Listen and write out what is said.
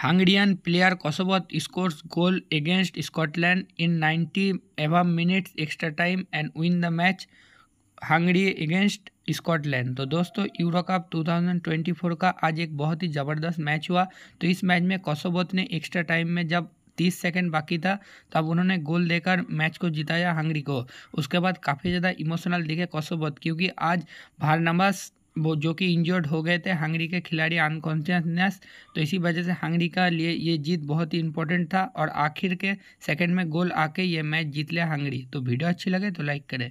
हांगडियन player कसोबत scores goal against Scotland in 90 एवं minutes extra time and win the match Hungary against Scotland तो दोस्तों euro cup 2024 का आज एक बहुत ही ज़बरदस्त मैच हुआ तो इस मैच में कसोबत ने एक्स्ट्रा टाइम में जब तीस सेकंड बाकी था तब उन्होंने गोल देकर मैच को जिताया हंगरी को उसके बाद काफ़ी ज़्यादा इमोशनल दिखे कसोबत क्योंकि आज भारनवास वो जो कि इंजर्ड हो गए थे हंगरी के खिलाड़ी अनकॉन्शियसनेस तो इसी वजह से हंगरी का लिए ये जीत बहुत ही इंपॉर्टेंट था और आखिर के सेकंड में गोल आके ये मैच जीत लिया हंगरी तो वीडियो अच्छी लगे तो लाइक करें